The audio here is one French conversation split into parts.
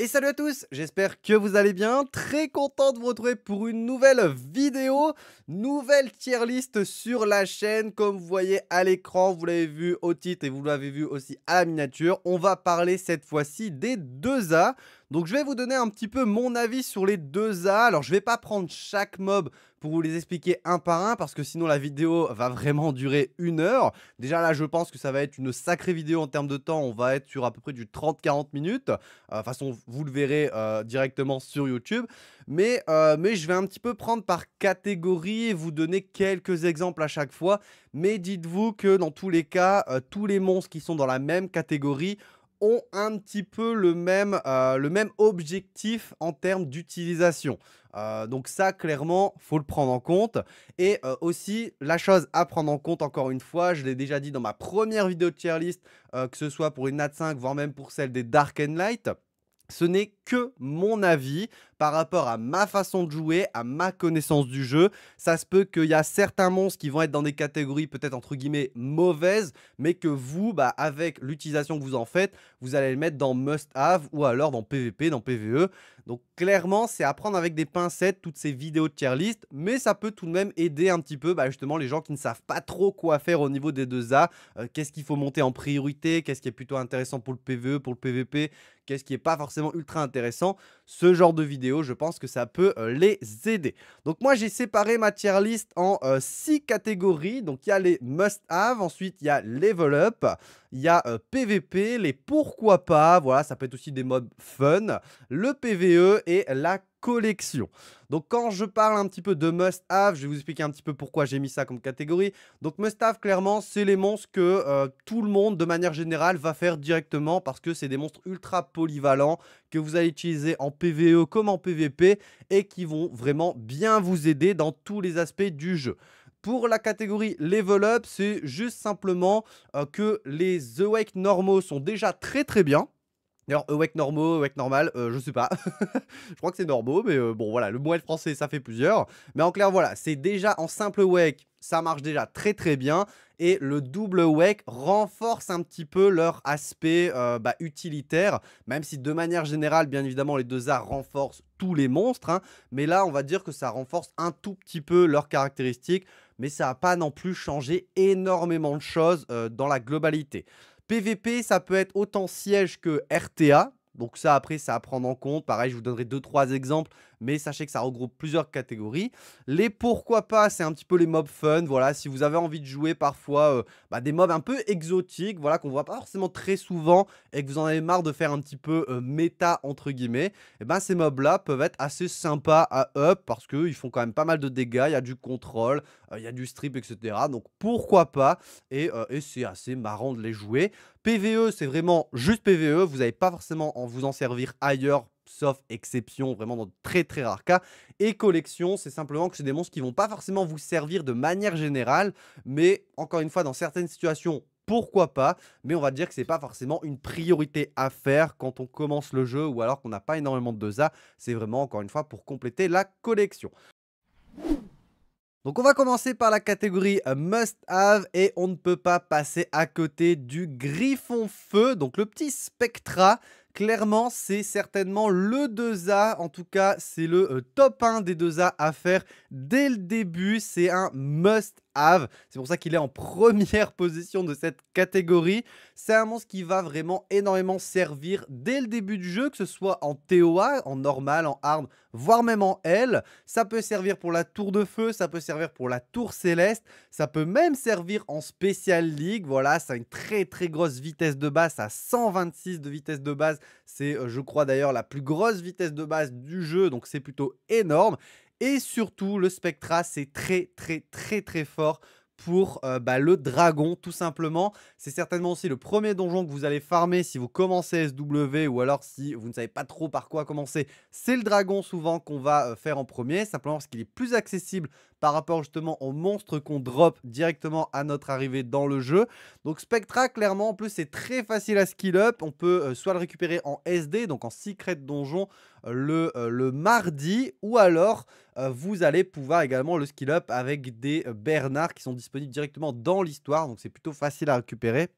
Et salut à tous, j'espère que vous allez bien, très content de vous retrouver pour une nouvelle vidéo, nouvelle tier list sur la chaîne, comme vous voyez à l'écran, vous l'avez vu au titre et vous l'avez vu aussi à la miniature, on va parler cette fois-ci des 2A, donc je vais vous donner un petit peu mon avis sur les 2A, alors je vais pas prendre chaque mob pour vous les expliquer un par un parce que sinon la vidéo va vraiment durer une heure. Déjà là, je pense que ça va être une sacrée vidéo en termes de temps. On va être sur à peu près du 30-40 minutes. Euh, façon, vous le verrez euh, directement sur YouTube. Mais, euh, mais je vais un petit peu prendre par catégorie et vous donner quelques exemples à chaque fois. Mais dites-vous que dans tous les cas, euh, tous les monstres qui sont dans la même catégorie ont un petit peu le même, euh, le même objectif en termes d'utilisation. Euh, donc ça, clairement, faut le prendre en compte. Et euh, aussi, la chose à prendre en compte, encore une fois, je l'ai déjà dit dans ma première vidéo de tier list, que ce soit pour une NAT 5, voire même pour celle des Dark and Light, ce n'est que mon avis par rapport à ma façon de jouer, à ma connaissance du jeu. Ça se peut qu'il y a certains monstres qui vont être dans des catégories peut-être entre guillemets mauvaises, mais que vous, bah, avec l'utilisation que vous en faites, vous allez le mettre dans must have ou alors dans PVP, dans PVE. Donc clairement, c'est à prendre avec des pincettes toutes ces vidéos de tier list, mais ça peut tout de même aider un petit peu bah, justement les gens qui ne savent pas trop quoi faire au niveau des deux A. Euh, qu'est-ce qu'il faut monter en priorité Qu'est-ce qui est plutôt intéressant pour le PVE, pour le PVP Qu'est-ce qui n'est pas forcément ultra intéressant ce genre de vidéo, je pense que ça peut euh, les aider. Donc moi, j'ai séparé ma tier list en euh, six catégories. Donc il y a les must-have, ensuite il y a level up, il y a PVP, les pourquoi pas, voilà, ça peut être aussi des modes fun, le PVE et la collection. Donc quand je parle un petit peu de must-have, je vais vous expliquer un petit peu pourquoi j'ai mis ça comme catégorie. Donc must-have, clairement, c'est les monstres que tout le monde, de manière générale, va faire directement parce que c'est des monstres ultra polyvalents que vous allez utiliser en PVE comme en PVP et qui vont vraiment bien vous aider dans tous les aspects du jeu. Pour la catégorie level up, c'est juste simplement euh, que les The normaux sont déjà très très bien. D'ailleurs, Ewek normaux, awake normal, euh, je sais pas. je crois que c'est normal, mais euh, bon, voilà, le mot français, ça fait plusieurs. Mais en clair, voilà, c'est déjà en simple wake, ça marche déjà très très bien. Et le double wake renforce un petit peu leur aspect euh, bah, utilitaire, même si de manière générale, bien évidemment, les deux arts renforcent tous les monstres. Hein. mais là, on va dire que ça renforce un tout petit peu leurs caractéristiques, mais ça n'a pas non plus changé énormément de choses dans la globalité. PVP, ça peut être autant siège que RTA. Donc ça, après, ça à prendre en compte. Pareil, je vous donnerai 2-3 exemples mais sachez que ça regroupe plusieurs catégories. Les pourquoi pas, c'est un petit peu les mobs fun, voilà, si vous avez envie de jouer parfois euh, bah, des mobs un peu exotiques, voilà, qu'on voit pas forcément très souvent et que vous en avez marre de faire un petit peu euh, méta entre guillemets, et eh ben ces mobs là peuvent être assez sympas à up parce qu'ils font quand même pas mal de dégâts, il y a du contrôle, euh, il y a du strip, etc. Donc pourquoi pas, et, c'est assez marrant de les jouer. PVE, c'est vraiment juste PVE, vous n'avez pas forcément en vous en servir ailleurs sauf exception, vraiment dans de très très rares cas. Et collection, c'est simplement que c'est des monstres qui vont pas forcément vous servir de manière générale, mais encore une fois, dans certaines situations, pourquoi pas, mais on va dire que ce n'est pas forcément une priorité à faire quand on commence le jeu ou alors qu'on n'a pas énormément de 2A c'est vraiment encore une fois pour compléter la collection. Donc on va commencer par la catégorie euh, must have et on ne peut pas passer à côté du griffon feu, donc le petit spectra Clairement, c'est certainement le 2A. En tout cas, c'est le euh, top 1 des 2A à faire dès le début. C'est un must c'est pour ça qu'il est en première position de cette catégorie. C'est un monstre qui va vraiment énormément servir dès le début du jeu, que ce soit en TOA, en normal, en hard, voire même en L. Ça peut servir pour la tour de feu, ça peut servir pour la tour céleste, ça peut même servir en Special League. Voilà, ça a une très très grosse vitesse de base, ça a 126 de vitesse de base. C'est, euh, je crois d'ailleurs, la plus grosse vitesse de base du jeu, donc c'est plutôt énorme. Et surtout, le Spectra, c'est très très très très fort pour euh, bah, le dragon tout simplement. C'est certainement aussi le premier donjon que vous allez farmer si vous commencez SW ou alors si vous ne savez pas trop par quoi commencer. C'est le dragon souvent qu'on va euh, faire en premier, simplement parce qu'il est plus accessible par rapport justement aux monstres qu'on drop directement à notre arrivée dans le jeu. Donc Spectra, clairement, en plus, c'est très facile à skill up. On peut euh, soit le récupérer en SD, donc en Secret Donjon, euh, le, euh, le mardi, ou alors vous allez pouvoir également le skill up avec des Bernards qui sont disponibles directement dans l'histoire. Donc c'est plutôt facile à récupérer.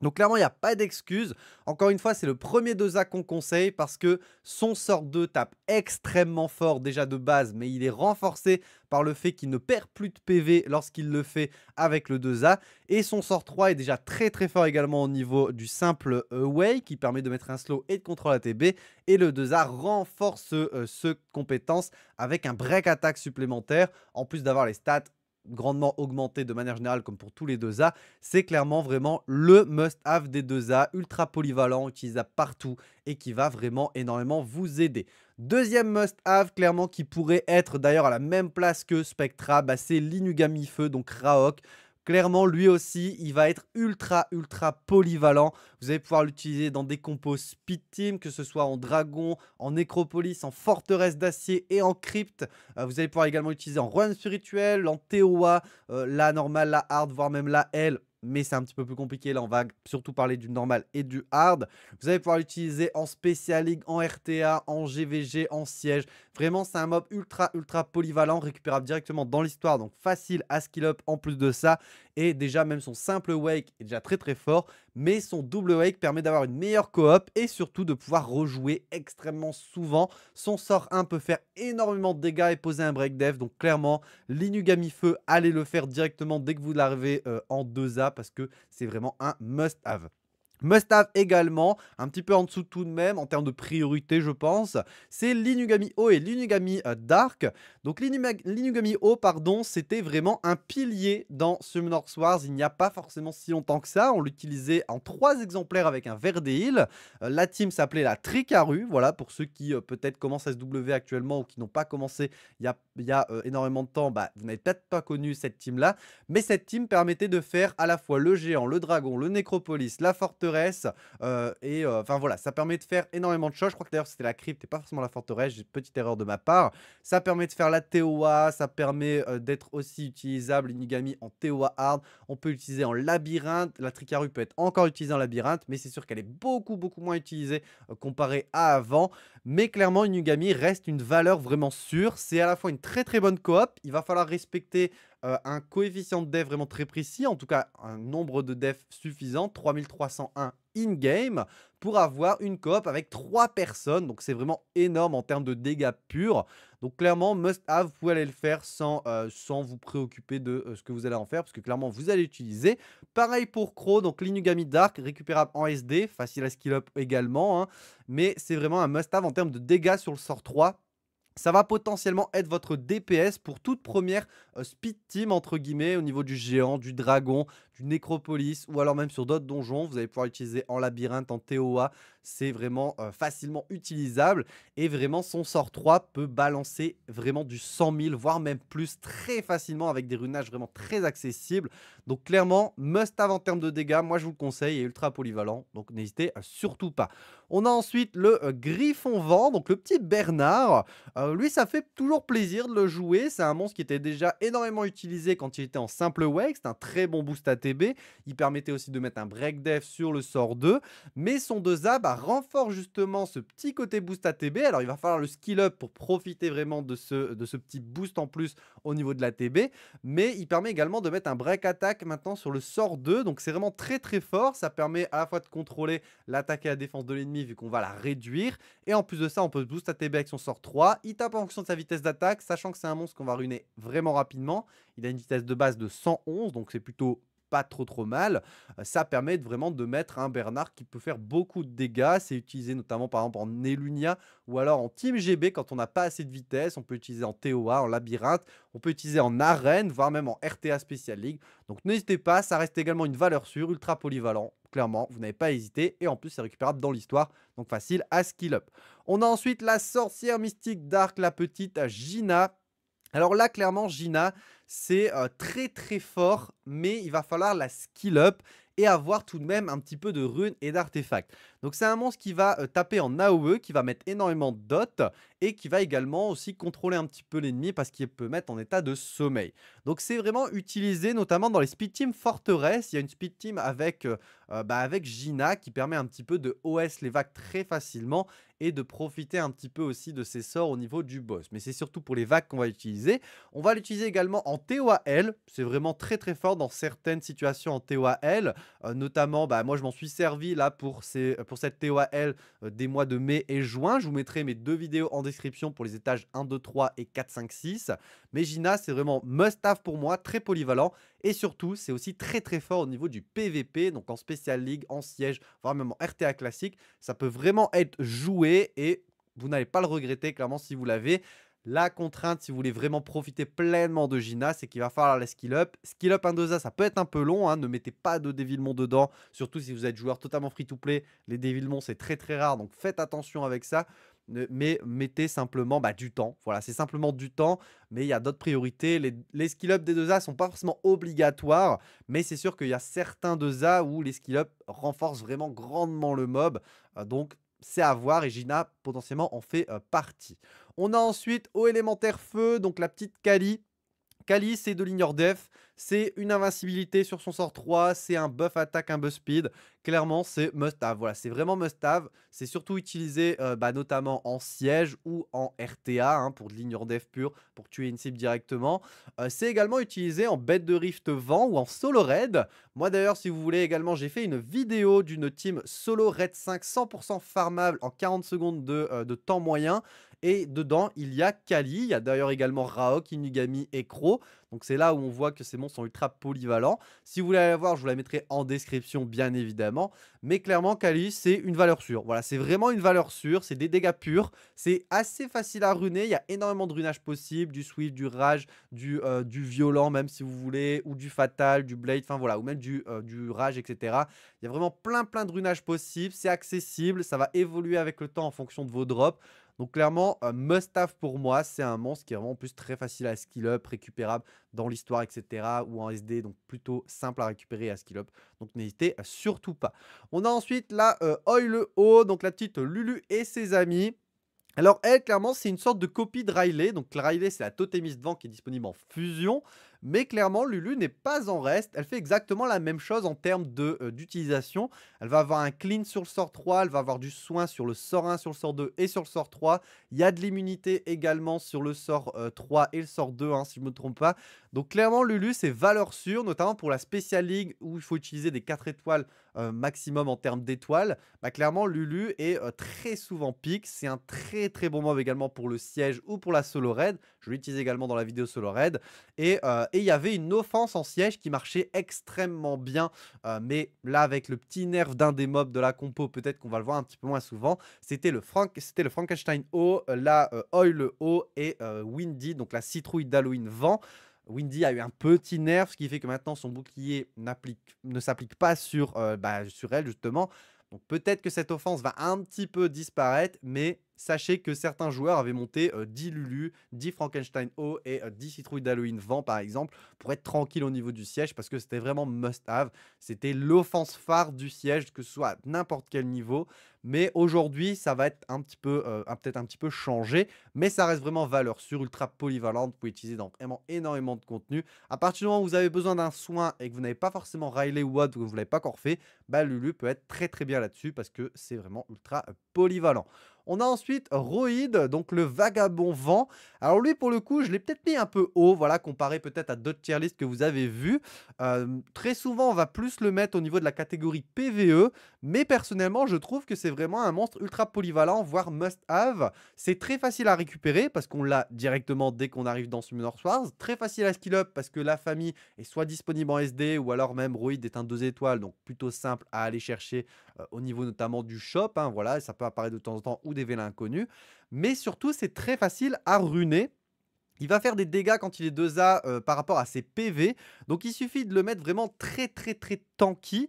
Donc clairement, il n'y a pas d'excuse. Encore une fois, c'est le premier 2A qu'on conseille parce que son sort 2 tape extrêmement fort déjà de base, mais il est renforcé par le fait qu'il ne perd plus de PV lorsqu'il le fait avec le 2A. Et son sort 3 est déjà très très fort également au niveau du simple Away euh, qui permet de mettre un slow et de la TB Et le 2A renforce euh, ce compétence avec un break attack supplémentaire en plus d'avoir les stats grandement augmenté de manière générale comme pour tous les deux a c'est clairement vraiment le must-have des deux a ultra polyvalent, utilisé partout et qui va vraiment énormément vous aider. Deuxième must-have, clairement, qui pourrait être d'ailleurs à la même place que Spectra, bah, c'est l'Inugami Feu, donc Raok. Clairement, lui aussi, il va être ultra, ultra polyvalent. Vous allez pouvoir l'utiliser dans des compos speed team, que ce soit en dragon, en nécropolis, en forteresse d'acier et en crypte. Euh, vous allez pouvoir également l'utiliser en run spirituel, en TOA, euh, la normale, la hard, voire même la L mais c'est un petit peu plus compliqué. Là, on va surtout parler du normal et du hard. Vous allez pouvoir l'utiliser en Special League, en RTA, en GVG, en siège. Vraiment, c'est un mob ultra, ultra polyvalent, récupérable directement dans l'histoire, donc facile à skill up en plus de ça. Et déjà, même son simple wake est déjà très très fort, mais son double wake permet d'avoir une meilleure coop et surtout de pouvoir rejouer extrêmement souvent. Son sort 1 peut faire énormément de dégâts et poser un break dev. donc clairement, l'inugami feu, allez le faire directement dès que vous l'arrivez euh, en 2A parce que c'est vraiment un must have must également, un petit peu en dessous tout de même, en termes de priorité je pense, c'est l'Inugami O et l'Inugami euh, Dark. Donc l'Inugami O, pardon, c'était vraiment un pilier dans Summoner's Wars, il n'y a pas forcément si longtemps que ça, on l'utilisait en trois exemplaires avec un Verdeil. Euh, la team s'appelait la Tricaru, voilà, pour ceux qui euh, peut-être commencent à SW actuellement ou qui n'ont pas commencé il y a, y a énormément de temps, bah, vous n'avez peut-être pas connu cette team-là, mais cette team permettait de faire à la fois le géant, le dragon, le nécropolis, la forteresse, euh, et euh, enfin voilà, ça permet de faire énormément de choses. Je crois que d'ailleurs c'était la crypte et pas forcément la forteresse. J'ai petite erreur de ma part. Ça permet de faire la TOA, ça permet euh, d'être aussi utilisable unigami en TOA hard. On peut l'utiliser en labyrinthe. La tricaru peut être encore utilisée en labyrinthe, mais c'est sûr qu'elle est beaucoup beaucoup moins utilisée comparée à avant. Mais clairement, Inugami reste une valeur vraiment sûre. C'est à la fois une très très bonne coop. Il va falloir respecter euh, un coefficient de dev vraiment très précis, en tout cas un nombre de dev suffisant, 3301 in-game, pour avoir une coop avec 3 personnes. Donc c'est vraiment énorme en termes de dégâts purs. Donc clairement, must have, vous pouvez aller le faire sans, euh, sans vous préoccuper de euh, ce que vous allez en faire, parce que clairement vous allez l'utiliser. Pareil pour Crow, donc l'inugami Dark, récupérable en SD, facile à skill up également, hein. mais c'est vraiment un must have en termes de dégâts sur le sort 3 ça va potentiellement être votre DPS pour toute première euh, speed team entre guillemets au niveau du géant, du dragon, du nécropolis ou alors même sur d'autres donjons. Vous allez pouvoir l'utiliser en labyrinthe, en TOA. C'est vraiment euh, facilement utilisable et vraiment son sort 3 peut balancer vraiment du 100 000 voire même plus très facilement avec des runages vraiment très accessibles. Donc clairement must have en termes de dégâts. Moi je vous le conseille et ultra polyvalent donc n'hésitez euh, surtout pas. On a ensuite le euh, Griffon Vent, donc le petit Bernard. Euh, lui, ça fait toujours plaisir de le jouer. C'est un monstre qui était déjà énormément utilisé quand il était en simple wake. C'est un très bon boost ATB. Il permettait aussi de mettre un break def sur le sort 2. Mais son 2A bah, renforce justement ce petit côté boost ATB. Alors, il va falloir le skill up pour profiter vraiment de ce, de ce petit boost en plus au niveau de la TB, Mais il permet également de mettre un break attack maintenant sur le sort 2. Donc, c'est vraiment très très fort. Ça permet à la fois de contrôler l'attaque et la défense de l'ennemi vu qu'on va la réduire. Et en plus de ça, on peut boost TB avec son sort 3. Il tape en fonction de sa vitesse d'attaque, sachant que c'est un monstre qu'on va ruiner vraiment rapidement. Il a une vitesse de base de 111, donc c'est plutôt pas trop trop mal. Euh, ça permet vraiment de mettre un Bernard qui peut faire beaucoup de dégâts. C'est utilisé notamment par exemple en Elunia ou alors en Team GB quand on n'a pas assez de vitesse. On peut utiliser en TOA, en Labyrinthe, on peut utiliser en Arène, voire même en RTA Special League. Donc n'hésitez pas, ça reste également une valeur sûre, ultra polyvalent. Clairement, vous n'avez pas hésité et en plus c'est récupérable dans l'histoire, donc facile à skill up. On a ensuite la sorcière mystique Dark, la petite Gina alors là, clairement, Gina, c'est euh, très très fort, mais il va falloir la skill up et avoir tout de même un petit peu de runes et d'artefacts. Donc c'est un monstre qui va euh, taper en AOE, qui va mettre énormément de dots et qui va également aussi contrôler un petit peu l'ennemi parce qu'il peut mettre en état de sommeil. Donc c'est vraiment utilisé notamment dans les speed team forteresse. Il y a une speed team avec, euh, bah, avec Gina qui permet un petit peu de OS les vagues très facilement et de profiter un petit peu aussi de ses sorts au niveau du boss. Mais c'est surtout pour les vagues qu'on va utiliser. On va l'utiliser également en TOAL. C'est vraiment très très fort dans certaines situations en TOAL. Euh, notamment, bah, moi je m'en suis servi là pour, ces, pour cette TOAL euh, des mois de mai et juin. Je vous mettrai mes deux vidéos en description pour les étages 1, 2, 3 et 4, 5, 6. Mais Gina, c'est vraiment must-have pour moi, très polyvalent et surtout, c'est aussi très très fort au niveau du PVP, donc en Special League, en siège, voire en RTA classique. Ça peut vraiment être joué et vous n'allez pas le regretter clairement si vous l'avez. La contrainte, si vous voulez vraiment profiter pleinement de Gina, c'est qu'il va falloir la skill up. Skill up 1-2A, ça peut être un peu long, hein. ne mettez pas de Devilmon dedans, surtout si vous êtes joueur totalement free-to-play. Les dévilements, c'est très très rare, donc faites attention avec ça mais mettez simplement bah, du temps. Voilà, c'est simplement du temps, mais il y a d'autres priorités. Les, skill-up des 2A sont pas forcément obligatoires, mais c'est sûr qu'il y a certains 2A où les skill ups renforcent vraiment grandement le mob. Euh, donc, c'est à voir et Gina potentiellement en fait euh, partie. On a ensuite au élémentaire feu, donc la petite Kali Kali, c'est de l'ignore def. C'est une invincibilité sur son sort 3, c'est un buff attaque, un buff speed. Clairement, c'est must-have. Voilà, c'est vraiment must-have. C'est surtout utilisé euh, bah, notamment en siège ou en RTA hein, pour de l'ignore def pur, pour tuer une cible directement. Euh, c'est également utilisé en bête de rift vent ou en solo raid. Moi d'ailleurs, si vous voulez également, j'ai fait une vidéo d'une team solo raid 5 100% farmable en 40 secondes euh, de temps moyen. Et dedans, il y a Kali, il y a d'ailleurs également Raok, Inugami et Crow. Donc c'est là où on voit que ces monstres sont ultra polyvalents. Si vous voulez aller voir, je vous la mettrai en description bien évidemment. Mais clairement, Kali, c'est une valeur sûre. Voilà, c'est vraiment une valeur sûre, c'est des dégâts purs. C'est assez facile à runer, il y a énormément de runages possible, du swift, du rage, du, euh, du violent même si vous voulez, ou du fatal, du blade, enfin voilà, ou même du, euh, du rage, etc. Il y a vraiment plein plein de runages possibles, c'est accessible, ça va évoluer avec le temps en fonction de vos drops. Donc clairement, Mustaf pour moi, c'est un monstre qui est vraiment en plus très facile à skill up, récupérable dans l'histoire, etc. Ou en SD, donc plutôt simple à récupérer à skill up. Donc n'hésitez surtout pas. On a ensuite la euh, Oil le donc la petite Lulu et ses amis. Alors elle, clairement, c'est une sorte de copie de Riley. Donc Riley, c'est la totémiste vent qui est disponible en fusion mais clairement Lulu n'est pas en reste, elle fait exactement la même chose en termes euh, d'utilisation, elle va avoir un clean sur le sort 3, elle va avoir du soin sur le sort 1, sur le sort 2 et sur le sort 3, il y a de l'immunité également sur le sort 3 euh, et le sort 2 hein, si je ne me trompe pas, donc clairement Lulu c'est valeur sûre, notamment pour la Special League où il faut utiliser des 4 étoiles maximum en termes d'étoiles, bah clairement Lulu est euh, très souvent pique. C'est un très très bon mob également pour le siège ou pour la solo raid. Je l'utilise également dans la vidéo solo raid. Et euh, il y avait une offense en siège qui marchait extrêmement bien. Euh, mais là avec le petit nerf d'un des mobs de la compo, peut-être qu'on va le voir un petit peu moins souvent. C'était le, Frank, le Frankenstein O, la Oil O et Windy, donc la citrouille d'Halloween vent. Windy a eu un petit nerf, ce qui fait que maintenant son bouclier ne s'applique pas sur, euh, bah, sur elle, justement. Donc peut-être que cette offense va un petit peu disparaître, mais Sachez que certains joueurs avaient monté 10 euh, Lulu, 10 Frankenstein O et 10 euh, citrouilles d'Halloween Vent par exemple pour être tranquille au niveau du siège parce que c'était vraiment must-have. C'était l'offense phare du siège, que ce soit n'importe quel niveau. Mais aujourd'hui, ça va être un petit peu, euh, peut-être un petit peu changé, mais ça reste vraiment valeur sur ultra polyvalente. Vous pouvez utiliser dans vraiment énormément de contenu. À partir du moment où vous avez besoin d'un soin et que vous n'avez pas forcément Riley Watt ou que vous l'avez pas encore fait, bah Lulu peut être très très bien là-dessus parce que c'est vraiment ultra polyvalent. On a ensuite Roid, donc le vagabond vent. Alors lui, pour le coup, je l'ai peut-être mis un peu haut, voilà, comparé peut-être à d'autres tier list que vous avez vus. Euh, très souvent, on va plus le mettre au niveau de la catégorie PVE, mais personnellement, je trouve que c'est vraiment un monstre ultra polyvalent, voire must-have. C'est très facile à récupérer parce qu'on l'a directement dès qu'on arrive dans Summoner Wars. Très facile à skill up parce que la famille est soit disponible en SD ou alors même Roid est un 2 étoiles, donc plutôt simple à aller chercher euh, au niveau notamment du shop. Hein, voilà, ça peut apparaître de temps en temps ou l'inconnu Mais surtout, c'est très facile à runer. Il va faire des dégâts quand il est 2A euh, par rapport à ses PV. Donc il suffit de le mettre vraiment très très très tanky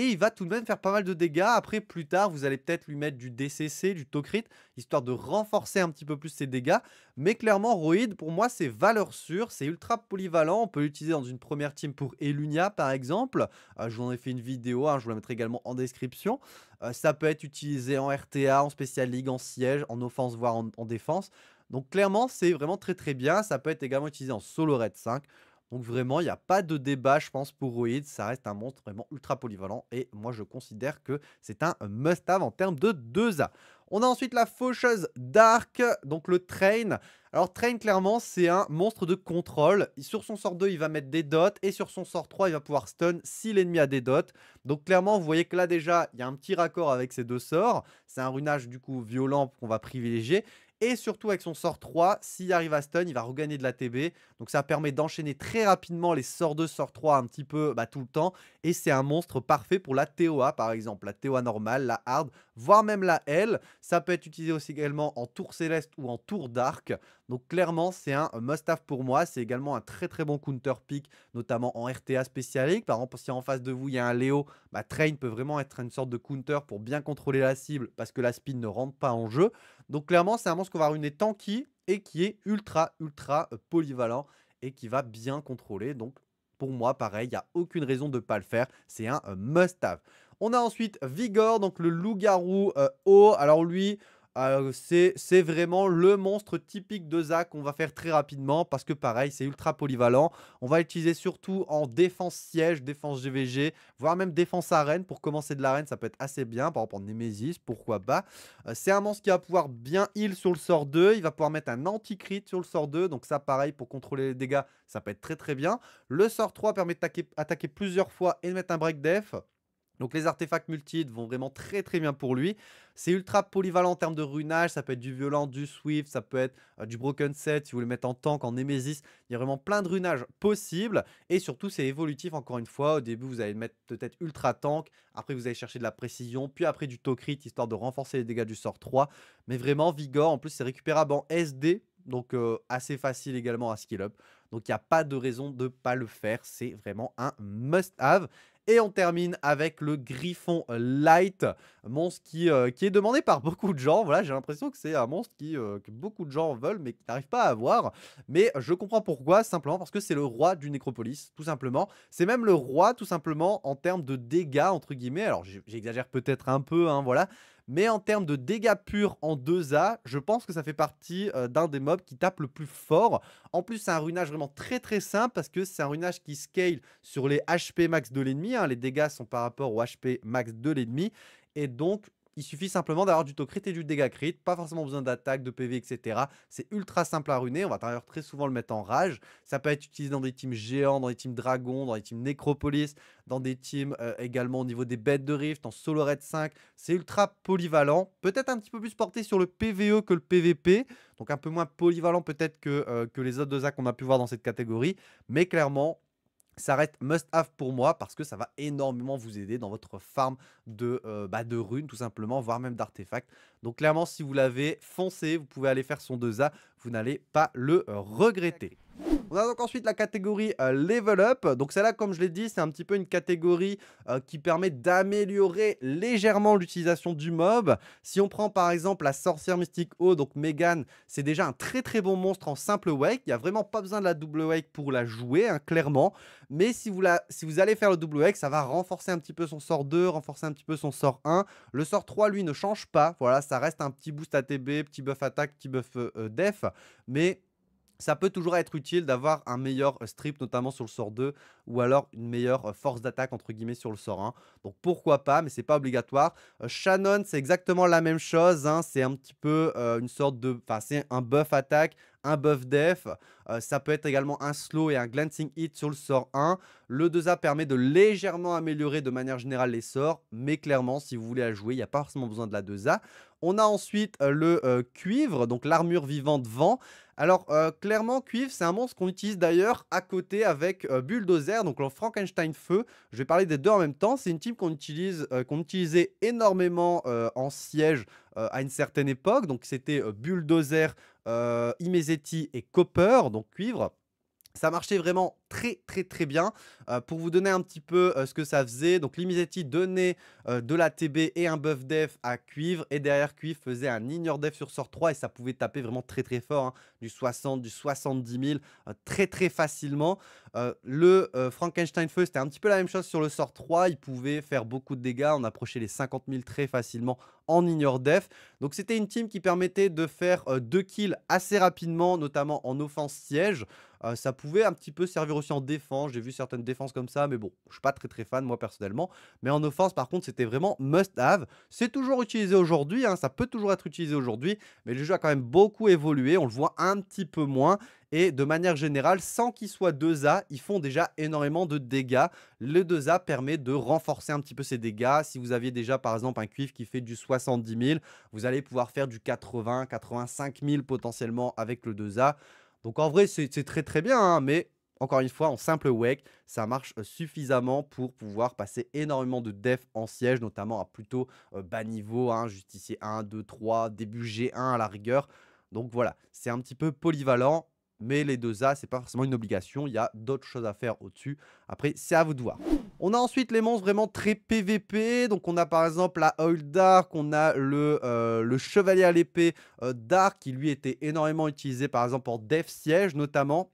et il va tout de même faire pas mal de dégâts. Après, plus tard, vous allez peut-être lui mettre du DCC, du Tocrit, histoire de renforcer un petit peu plus ses dégâts. Mais clairement, Roid, pour moi, c'est valeur sûre, c'est ultra polyvalent. On peut l'utiliser dans une première team pour Elunia, par exemple. Euh, je vous en ai fait une vidéo, hein. je vous la mettrai également en description. Euh, ça peut être utilisé en RTA, en Special League, en siège, en offense, voire en, défense. Donc clairement, c'est vraiment très très bien. Ça peut être également utilisé en solo red 5. Donc vraiment, il n'y a pas de débat, je pense, pour Roid, Ça reste un monstre vraiment ultra polyvalent. Et moi, je considère que c'est un must-have en termes de 2A. On a ensuite la faucheuse Dark, donc le Train. Alors Train, clairement, c'est un monstre de contrôle. Sur son sort 2, il va mettre des dots. Et sur son sort 3, il va pouvoir stun si l'ennemi a des dots. Donc clairement, vous voyez que là déjà, il y a un petit raccord avec ces deux sorts. C'est un runage du coup violent qu'on va privilégier. Et surtout avec son sort 3, s'il arrive à stun, il va regagner de la TB. Donc ça permet d'enchaîner très rapidement les sorts 2, sort 3 un petit peu bah, tout le temps. Et c'est un monstre parfait pour la TOA par exemple, la TOA normale, la hard, voire même la L. Ça peut être utilisé aussi également en tour céleste ou en tour dark. Donc clairement c'est un must-have pour moi. C'est également un très très bon counter pick, notamment en RTA spécialique. Par exemple si en face de vous il y a un Léo, bah, Train peut vraiment être une sorte de counter pour bien contrôler la cible parce que la spin ne rentre pas en jeu. Donc clairement, c'est un monstre qu'on va ruiner tanky et qui est ultra, ultra euh, polyvalent et qui va bien contrôler. Donc pour moi, pareil, il n'y a aucune raison de ne pas le faire. C'est un euh, must-have. On a ensuite Vigor, donc le loup-garou euh, haut. Alors lui, euh, c'est vraiment le monstre typique de Zach qu'on va faire très rapidement parce que pareil, c'est ultra polyvalent. On va l'utiliser surtout en défense siège, défense GVG, voire même défense arène. Pour commencer de l'arène, ça peut être assez bien. Par exemple, en Nemesis, pourquoi pas. Euh, c'est un monstre qui va pouvoir bien heal sur le sort 2. Il va pouvoir mettre un anti-crit sur le sort 2. Donc ça, pareil, pour contrôler les dégâts, ça peut être très très bien. Le sort 3 permet d'attaquer plusieurs fois et de mettre un break def. Donc les artefacts multi vont vraiment très très bien pour lui. C'est ultra polyvalent en termes de runage, ça peut être du violent, du swift, ça peut être euh, du broken set si vous voulez mettre en tank, en nemesis, Il y a vraiment plein de runages possibles et surtout c'est évolutif encore une fois. Au début vous allez mettre peut-être ultra tank, après vous allez chercher de la précision, puis après du tocrit histoire de renforcer les dégâts du sort 3. Mais vraiment Vigor, en plus c'est récupérable en SD, donc euh, assez facile également à skill up. Donc il n'y a pas de raison de ne pas le faire, c'est vraiment un must have. Et on termine avec le Griffon Light, monstre qui, euh, qui est demandé par beaucoup de gens. Voilà, j'ai l'impression que c'est un monstre qui, euh, que beaucoup de gens veulent mais qui n'arrivent pas à avoir. Mais je comprends pourquoi, simplement parce que c'est le roi du Nécropolis, tout simplement. C'est même le roi, tout simplement, en termes de dégâts, entre guillemets. Alors j'exagère peut-être un peu, hein, voilà. Mais en termes de dégâts purs en 2A, je pense que ça fait partie euh, d'un des mobs qui tape le plus fort. En plus, c'est un runage vraiment très très simple parce que c'est un runage qui scale sur les HP max de l'ennemi. Hein. Les dégâts sont par rapport au HP max de l'ennemi. Et donc, il suffit simplement d'avoir du taux crit et du dégâts crit, pas forcément besoin d'attaque, de PV, etc. C'est ultra simple à runer, on va d'ailleurs très souvent le mettre en rage. Ça peut être utilisé dans des teams géants, dans des teams dragons, dans des teams nécropolis, dans des teams euh, également au niveau des bêtes de rift, en solo raid 5. C'est ultra polyvalent, peut-être un petit peu plus porté sur le PVE que le PVP, donc un peu moins polyvalent peut-être que, euh, que les autres deux A qu'on a pu voir dans cette catégorie, mais clairement, ça reste must-have pour moi parce que ça va énormément vous aider dans votre farm, de, euh, bah, de runes tout simplement, voire même d'artefacts. Donc clairement, si vous l'avez, foncé, vous pouvez aller faire son 2A, vous n'allez pas le euh, regretter. On a donc ensuite la catégorie euh, Level Up. Donc celle-là, comme je l'ai dit, c'est un petit peu une catégorie qui permet d'améliorer légèrement l'utilisation du mob. Si on prend par exemple la sorcière mystique O, donc Megan, c'est déjà un très très bon monstre en simple wake. Il n'y a vraiment pas besoin de la double wake pour la jouer, hein, clairement. Mais si vous, la... si vous allez faire le double wake, ça va renforcer un petit peu son sort 2, renforcer un petit peu son sort 1. Le sort 3, lui, ne change pas. Voilà, ça reste un petit boost ATB, petit buff attaque, petit buff euh, euh, def. Mais ça peut toujours être utile d'avoir un meilleur euh, strip, notamment sur le sort 2, ou alors une meilleure euh, force d'attaque, entre guillemets, sur le sort 1. Donc pourquoi pas, mais c'est pas obligatoire. Euh, Shannon, c'est exactement la même chose, hein. c'est un petit peu une sorte de... Enfin, c'est un buff attaque, un buff def, ça peut être également un slow et un glancing hit sur le sort 1. Le 2A permet de légèrement améliorer de manière générale les sorts, mais clairement, si vous voulez la jouer, il n'y a pas forcément besoin de la 2A. On a ensuite euh, le euh, cuivre, donc l'armure vivante vent. Alors euh, clairement, Cuivre, c'est un monstre qu'on utilise d'ailleurs à côté avec Bulldozer, donc le Frankenstein Feu. Je vais parler des deux en même temps. C'est une team qu'on utilise, qu'on utilisait énormément en siège à une certaine époque. Donc c'était Bulldozer, Imezetti et Copper, donc Cuivre. Ça marchait vraiment très très très bien. Euh, pour vous donner un petit peu euh, ce que ça faisait, donc Limizetti donnait euh, de la TB et un buff def à Cuivre et derrière Cuivre faisait un ignore def sur sort 3 et ça pouvait taper vraiment très très fort, hein. du 60, du 70 000, très très facilement. le Frankenstein Feu c'était un petit peu la même chose sur le sort 3, il pouvait faire beaucoup de dégâts, on approchait les 50 000 très facilement en ignore def. Donc c'était une team qui permettait de faire deux kills assez rapidement, notamment en offense siège. Euh, ça pouvait un petit peu servir aussi en défense. J'ai vu certaines défenses comme ça, mais bon, je suis pas très très fan moi personnellement. Mais en offense, par contre, c'était vraiment must have. C'est toujours utilisé aujourd'hui, hein, ça peut toujours être utilisé aujourd'hui, mais le jeu a quand même beaucoup évolué. On le voit un petit peu moins. Et de manière générale, sans qu'il soit 2A, ils font déjà énormément de dégâts. Le 2A permet de renforcer un petit peu ces dégâts. Si vous aviez déjà par exemple un cuivre qui fait du 70 000, vous allez pouvoir faire du 80, 85 000 potentiellement avec le 2A. Donc en vrai, c'est très très bien, hein, mais encore une fois, en simple wake, ça marche suffisamment pour pouvoir passer énormément de def en siège, notamment à plutôt bas niveau, hein, justicier 1, 2, 3, début G1 à la rigueur. Donc voilà, c'est un petit peu polyvalent, mais les deux A, c'est pas forcément une obligation, il y a d'autres choses à faire au-dessus. Après, c'est à vous de voir. On a ensuite les monstres vraiment très PVP, donc on a par exemple la Oil Dark, on a le, euh, le Chevalier à l'épée euh, Dark qui lui était énormément utilisé par exemple en Death Siege notamment.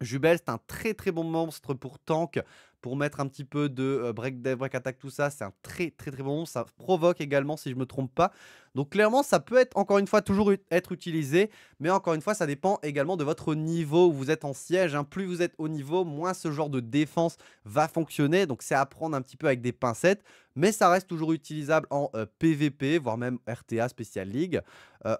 Jubel, c'est un très très bon monstre pour tank pour mettre un petit peu de break break attack, tout ça. C'est un très très très bon. Ça provoque également, si je me trompe pas. Donc clairement, ça peut être encore une fois toujours être utilisé, mais encore une fois, ça dépend également de votre niveau vous êtes en siège. Hein. Plus vous êtes au niveau, moins ce genre de défense va fonctionner. Donc c'est à prendre un petit peu avec des pincettes, mais ça reste toujours utilisable en PVP, voire même RTA Special League.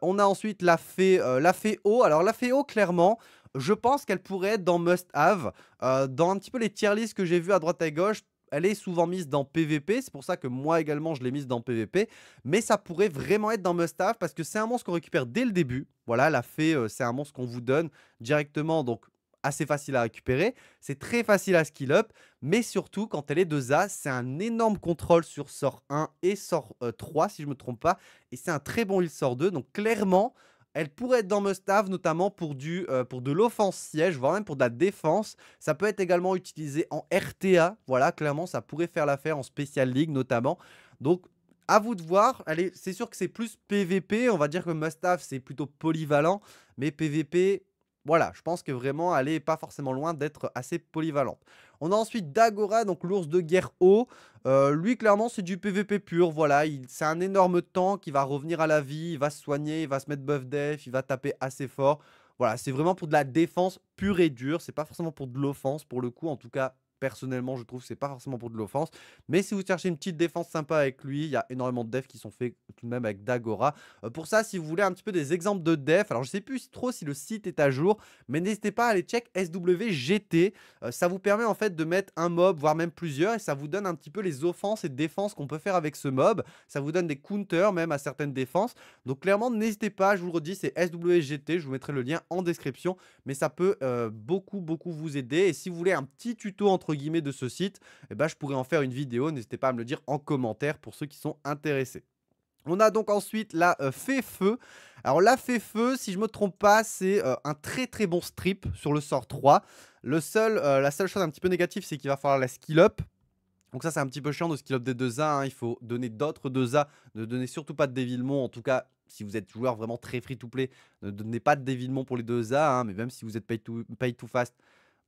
on a ensuite la fée, la e Alors la fée clairement je pense qu'elle pourrait être dans Must Have. Euh, dans un petit peu les tier lists que j'ai vus à droite et à gauche, elle est souvent mise dans PVP, c'est pour ça que moi également je l'ai mise dans PVP, mais ça pourrait vraiment être dans Must Have parce que c'est un monstre qu'on récupère dès le début. Voilà, la fée, euh, c'est un monstre qu'on vous donne directement, donc assez facile à récupérer, c'est très facile à skill up, mais surtout quand elle est 2A, c'est un énorme contrôle sur sort 1 et sort 3 euh, si je ne me trompe pas, et c'est un très bon heal sort 2, donc clairement elle pourrait être dans Mustave, notamment pour, du, euh, pour de l'offense siège, voire même pour de la défense. Ça peut être également utilisé en RTA. Voilà, clairement, ça pourrait faire l'affaire en Special League, notamment. Donc, à vous de voir. C'est sûr que c'est plus PVP. On va dire que Mustave, c'est plutôt polyvalent. Mais PVP, voilà, je pense que vraiment, elle n'est pas forcément loin d'être assez polyvalente. On a ensuite Dagora, donc l'ours de guerre haut. Euh, lui, clairement, c'est du PVP pur. Voilà, c'est un énorme tank. qui va revenir à la vie, il va se soigner, il va se mettre buff def, il va taper assez fort. Voilà, c'est vraiment pour de la défense pure et dure. C'est pas forcément pour de l'offense, pour le coup, en tout cas personnellement, je trouve c'est pas forcément pour de l'offense. Mais si vous cherchez une petite défense sympa avec lui, il y a énormément de defs qui sont faits tout de même avec Dagora. Euh, pour ça, si vous voulez un petit peu des exemples de def, alors je sais plus trop si le site est à jour, mais n'hésitez pas à aller check SWGT. Euh, ça vous permet en fait de mettre un mob, voire même plusieurs, et ça vous donne un petit peu les offenses et défenses qu'on peut faire avec ce mob. Ça vous donne des counters même à certaines défenses. Donc clairement, n'hésitez pas, je vous le redis, c'est SWGT, je vous mettrai le lien en description, mais ça peut euh, beaucoup, beaucoup vous aider. Et si vous voulez un petit tuto entre guillemets de ce site, eh ben, je pourrais en faire une vidéo. N'hésitez pas à me le dire en commentaire pour ceux qui sont intéressés. On a donc ensuite la euh, fait Feu. Alors la fait Feu, si je ne me trompe pas, c'est euh, un très très bon strip sur le sort 3. Le seul, euh, la seule chose un petit peu négative, c'est qu'il va falloir la skill up. Donc ça c'est un petit peu chiant de skill up des 2A, hein. il faut donner d'autres 2A, ne donnez surtout pas de dévilement, en tout cas si vous êtes joueur vraiment très free to play, ne donnez pas de dévilement pour les 2A, hein. mais même si vous êtes pay to, pay to fast,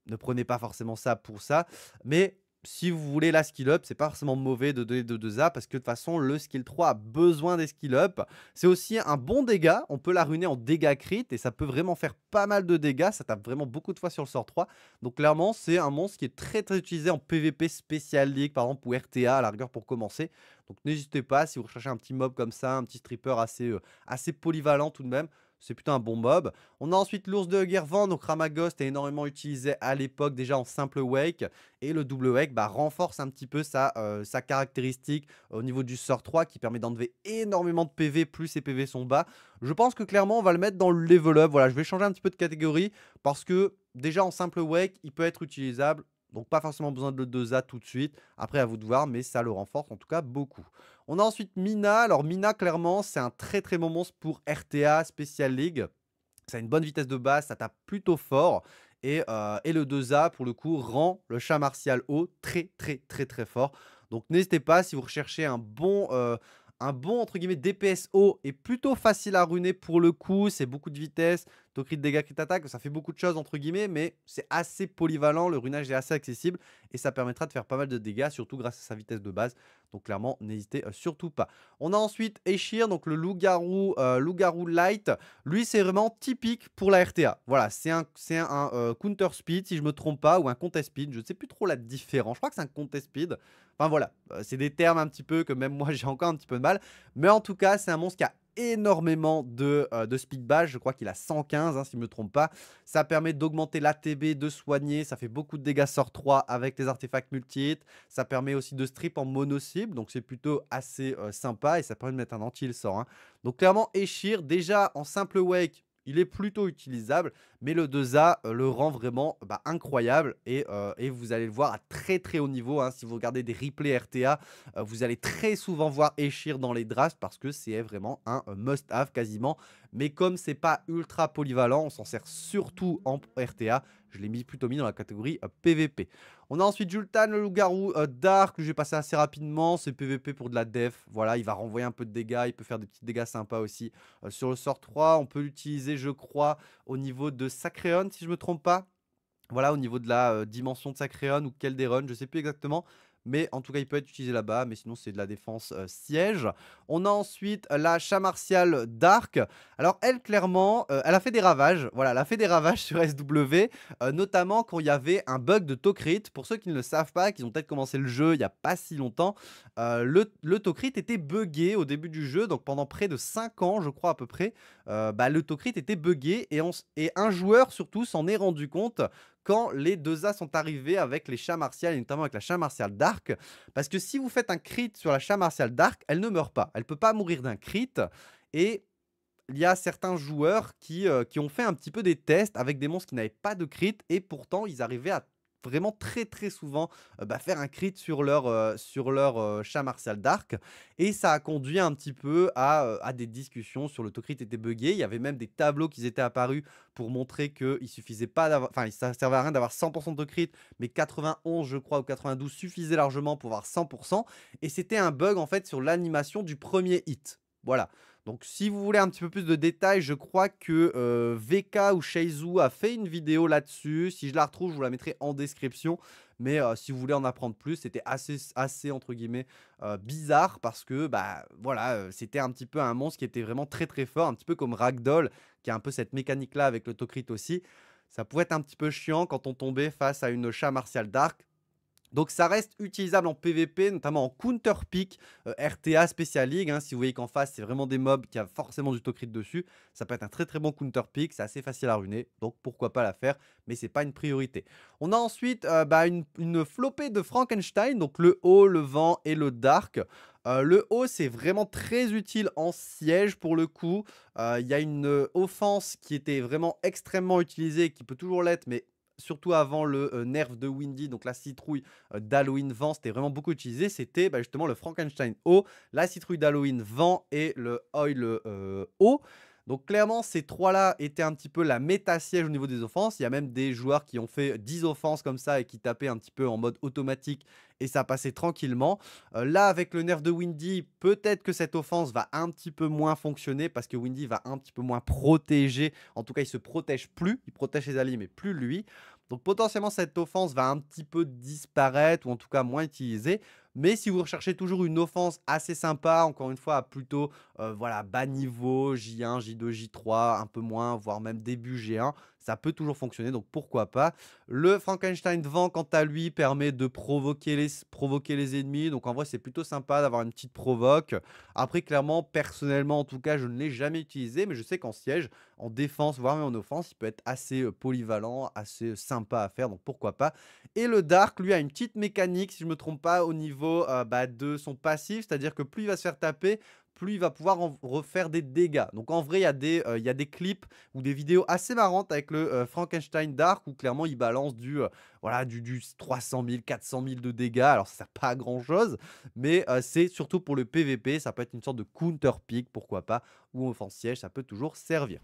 ne prenez pas forcément ça pour ça. Mais si vous voulez la skill up, c'est pas forcément mauvais de donner 2 2 A parce que de toute façon, le skill 3 a besoin des skill up. C'est aussi un bon dégât. On peut la ruiner en dégâts crit et ça peut vraiment faire pas mal de dégâts. Ça tape vraiment beaucoup de fois sur le sort 3. Donc clairement, c'est un monstre qui est très très utilisé en PvP spécial league, par exemple, ou RTA à la rigueur pour commencer. Donc n'hésitez pas si vous recherchez un petit mob comme ça, un petit stripper assez, euh, assez polyvalent tout de même. C'est plutôt un bon mob. On a ensuite l'ours de vent. donc Ramagost est énormément utilisé à l'époque déjà en simple wake. Et le double wake bah, renforce un petit peu sa, euh, sa caractéristique au niveau du sort 3 qui permet d'enlever énormément de PV, plus ses PV sont bas. Je pense que clairement on va le mettre dans le level up. Voilà, je vais changer un petit peu de catégorie parce que déjà en simple wake, il peut être utilisable donc pas forcément besoin de l'E2A tout de suite. Après, à vous de voir, mais ça le renforce en tout cas beaucoup. On a ensuite Mina. Alors Mina, clairement, c'est un très très bon monstre pour RTA, Special League. Ça a une bonne vitesse de base, ça tape plutôt fort. Et, euh, le 2A, pour le coup, rend le chat martial haut très très très très fort. Donc n'hésitez pas, si vous recherchez un bon... Euh, un bon entre guillemets DPS haut est plutôt facile à runer pour le coup, c'est beaucoup de vitesse, de dégâts crit attaque, ça fait beaucoup de choses entre guillemets, mais c'est assez polyvalent, le runage est assez accessible et ça permettra de faire pas mal de dégâts, surtout grâce à sa vitesse de base. Donc clairement, n'hésitez euh, surtout pas. On a ensuite Eshir, donc le loup-garou euh, light. Lui, c'est vraiment typique pour la RTA. Voilà, c'est un, euh, counter speed, si je me trompe pas, ou un contest speed. Je ne sais plus trop la différence. Je crois que c'est un contest speed. Enfin voilà, c'est des termes un petit peu que même moi j'ai encore un petit peu de mal. Mais en tout cas, c'est un monstre qui a énormément de, euh, de speed badge Je crois qu'il a 115, hein, si je ne me trompe pas. Ça permet d'augmenter l'ATB, de soigner. Ça fait beaucoup de dégâts sort 3 avec des artefacts multi-hit. Ça permet aussi de strip en mono-cible. Donc, c'est plutôt assez euh, sympa. Et ça permet de mettre un anti il sort. Hein. Donc, clairement, Eshir, déjà en simple wake, il est plutôt utilisable, mais le 2A euh, le rend vraiment bah, incroyable euh, et, vous allez le voir à très très haut niveau. Hein. Si vous regardez des replays RTA, euh, vous allez très souvent voir échir dans les drafts parce que c'est vraiment un must-have quasiment mais comme c'est pas ultra polyvalent, on s'en sert surtout en RTA. Je l'ai mis plutôt mis dans la catégorie PVP. Euh, on a ensuite Jultan, le loup-garou, euh, Dark, que j'ai passé assez rapidement. C'est PVP pour de la def. Voilà, il va renvoyer un peu de dégâts. Il peut faire des petits dégâts sympas aussi. Euh, sur le sort 3, on peut l'utiliser, je crois, au niveau de Sacréon, si je me trompe pas. Voilà, au niveau de la dimension de Sacréon ou Kelderon, je sais plus exactement mais en tout cas il peut être utilisé là-bas, mais sinon c'est de la défense euh, siège. On a ensuite euh, la chat martiale Dark. Alors elle clairement, euh, elle a fait des ravages, voilà, elle a fait des ravages sur SW, notamment quand il y avait un bug de Tokrit. Pour ceux qui ne le savent pas, qui ont peut-être commencé le jeu il n'y a pas si longtemps, le, Tokrit était buggé au début du jeu, donc pendant près de 5 ans je crois à peu près, bah, le Tokrit était buggé et un joueur surtout s'en est rendu compte quand les deux As sont arrivés avec les chats martiaux, et notamment avec la chat martiale d'arc. Parce que si vous faites un crit sur la chat martiale d'arc, elle ne meurt pas. Elle peut pas mourir d'un crit. Et il y a certains joueurs qui, euh, qui ont fait un petit peu des tests avec des monstres qui n'avaient pas de crit et pourtant ils arrivaient à vraiment très très souvent euh, bah, faire un crit sur leur, euh, sur leur euh, chat martial d'arc. Et ça a conduit un petit peu à, des discussions sur l'autocrit qui était buggé. Il y avait même des tableaux qui étaient apparus pour montrer qu'il suffisait pas d'avoir. Enfin, ça servait à rien d'avoir 100% de crit, mais 91, je crois, ou 92 suffisait largement pour avoir 100%. Et c'était un bug en fait sur l'animation du premier hit. Voilà. Donc si vous voulez un petit peu plus de détails, je crois que euh, VK ou Sheizu a fait une vidéo là-dessus. Si je la retrouve, je vous la mettrai en description. Mais euh, si vous voulez en apprendre plus, c'était assez, assez entre guillemets euh, bizarre parce que bah voilà, c'était un petit peu un monstre qui était vraiment très très fort, un petit peu comme Ragdoll, qui a un peu cette mécanique là avec l'autocrit aussi. Ça pouvait être un petit peu chiant quand on tombait face à une chat martial d'arc. Donc ça reste utilisable en PvP, notamment en counter pick, euh, RTA, Special League. Hein. si vous voyez qu'en face, c'est vraiment des mobs qui a forcément du tocrit dessus, ça peut être un très très bon counter pick, c'est assez facile à ruiner, donc pourquoi pas la faire, mais c'est pas une priorité. On a ensuite euh, bah, une, flopée de Frankenstein, donc le haut, le vent et le dark. Euh, le haut, c'est vraiment très utile en siège pour le coup. Il y a une offense qui était vraiment extrêmement utilisée, qui peut toujours l'être, mais surtout avant le euh, nerf de Windy, donc la citrouille euh, d'Halloween vent, c'était vraiment beaucoup utilisé. C'était bah, justement le Frankenstein O, la citrouille d'Halloween vent et le Oil O. Euh, donc clairement, ces trois-là étaient un petit peu la méta-siège au niveau des offenses. Il y a même des joueurs qui ont fait 10 offenses comme ça et qui tapaient un petit peu en mode automatique et ça passait tranquillement. Euh, là, avec le nerf de Windy, peut-être que cette offense va un petit peu moins fonctionner parce que Windy va un petit peu moins protéger. En tout cas, il se protège plus. Il protège ses alliés, mais plus lui. Donc potentiellement cette offense va un petit peu disparaître ou en tout cas moins utilisée. Mais si vous recherchez toujours une offense assez sympa, encore une fois, à plutôt euh, voilà, bas niveau, J1, J2, J3, un peu moins, voire même début G1, ça peut toujours fonctionner, donc pourquoi pas. Le Frankenstein vent, quant à lui, permet de provoquer les, ennemis, donc en vrai c'est plutôt sympa d'avoir une petite provoque. Après, clairement, personnellement en tout cas, je ne l'ai jamais utilisé, mais je sais qu'en siège, en défense, voire même en offense, il peut être assez euh, polyvalent, assez euh, sympa à faire, donc pourquoi pas. Et le Dark, lui, a une petite mécanique, si je ne me trompe pas, au niveau euh, bah, de son passif, c'est-à-dire que plus il va se faire taper, plus il va pouvoir en refaire des dégâts. Donc en vrai, euh, il y, a des, clips ou des vidéos assez marrantes avec le euh, Frankenstein Dark où clairement il balance du, euh, voilà, du, du, 300 000, 400 000 de dégâts. Alors ça sert pas à grand chose, mais c'est surtout pour le PVP. Ça peut être une sorte de counter pick, pourquoi pas, ou siège ça peut toujours servir.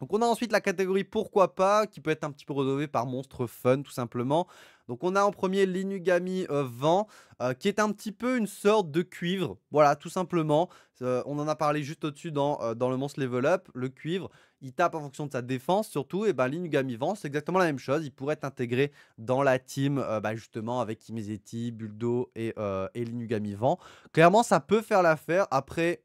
Donc on a ensuite la catégorie pourquoi pas qui peut être un petit peu résolue par monstre fun tout simplement. Donc on a en premier l'inugami euh, vent euh, qui est un petit peu une sorte de cuivre. Voilà tout simplement. Euh, on en a parlé juste au-dessus dans, dans, le monstre level up. Le cuivre il tape en fonction de sa défense surtout. Et ben l'inugami vent c'est exactement la même chose. Il pourrait être intégré dans la team bah, justement avec Kimizeti, Buldo et, l'inugami vent. Clairement ça peut faire l'affaire. Après